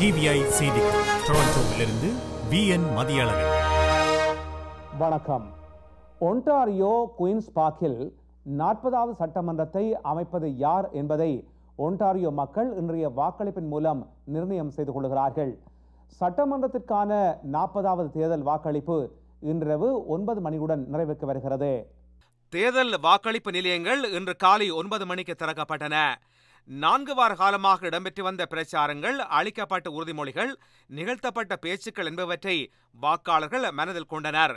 TVI செய்தி டொரண்டோவிலிருந்து we என் மதியழகன் வணக்கம் Ontario queens பார்க்கில் நாற்பதாவது சட்டமன்றத்தை அமைப்பது யார் என்பதை ஒன்டாரியோ மக்கள் இன்றைய வாக்களிப்பின் மூலம் நிர்ணயம் செய்து கொள்கிறார்கள் சட்டமன்றத்திற்கான நாற்பதாவது தேர்தல் வாக்களிப்பு இன்றிரவு ஒன்பது மணியுடன் நிறைவுக்கு வருகிறது தேர்தல் வாக்களிப்பு நிலையங்கள் இன்று காலை ஒன்பது மணிக்கு திறக்கப்பட்டன நான்கு வார காலமாக இடம்பெற்று வந்த பிரச்சாரங்கள் அளிக்கப்பட்ட உறுதிமொழிகள் நிகழ்த்தப்பட்ட பேச்சுக்கள் என்பவற்றை வாக்காளர்கள் மனதில் கொண்டனர்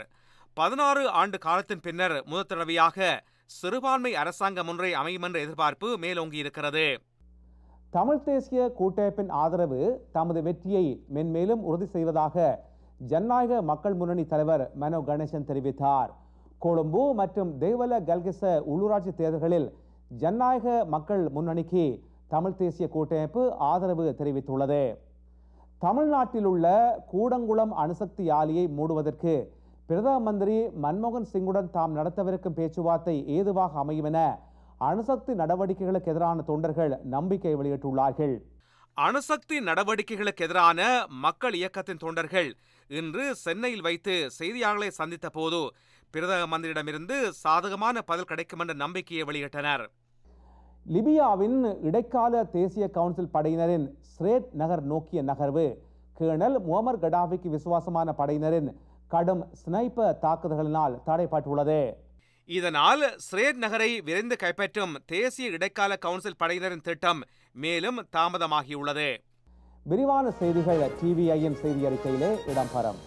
பதினாறு ஆண்டு காலத்தின் பின்னர் முதல் தடவையாக சிறுபான்மை அரசாங்கம் ஒன்றை அமையும் என்ற எதிர்பார்ப்பு மேலோங்கி இருக்கிறது தமிழ் தேசிய கூட்டமைப்பின் ஆதரவு தமது வெற்றியை மென்மேலும் உறுதி செய்வதாக ஜனநாயக மக்கள் முன்னணி தலைவர் மனோ கணேசன் தெரிவித்தார் கொழும்பு மற்றும் தேவல கல்கிச உள்ளூராட்சி தேர்தல்களில் ஜனநாயக மக்கள் முன்னணிக்கு தமிழ் தேசிய கூட்டமைப்பு ஆதரவு தெரிவித்துள்ளது தமிழ்நாட்டில் உள்ள கூடங்குளம் அணுசக்தி ஆலையை மூடுவதற்கு பிரதம மந்திரி மன்மோகன் சிங்குடன் தாம் நடத்தவிருக்கும் பேச்சுவார்த்தை ஏதுவாக அமையும் என அணுசக்தி நடவடிக்கைகளுக்கு எதிரான தொண்டர்கள் நம்பிக்கை வெளியிட்டுள்ளார்கள் அணுசக்தி நடவடிக்கைகளுக்கு எதிரான மக்கள் இயக்கத்தின் தொண்டர்கள் இன்று சென்னையில் வைத்து செய்தியாளர்களை சந்தித்த போது பிரதம மந்திரியிடமிருந்து சாதகமான பதில் கிடைக்கும் என்ற நம்பிக்கையை வெளியிட்டனர் லிபியாவின் இடைக்கால தேசிய கவுன்சில் படையினரின் ஸ்ரேட் நகர் நோக்கிய நகர்வு கேர்னல் முகமர் கடாபிக்கு விசுவாசமான படையினரின் கடும் ஸ்னைப்ப தாக்குதல்களினால் தடைப்பட்டுள்ளது இதனால் ஸ்ரேட் நகரை விரைந்து கைப்பற்றும் தேசிய இடைக்கால கவுன்சில் படையினரின் திட்டம் மேலும் தாமதமாகியுள்ளது விரிவான செய்திகள் டிவிஐயின் செய்தி அறிக்கையிலே இடம்பெறும்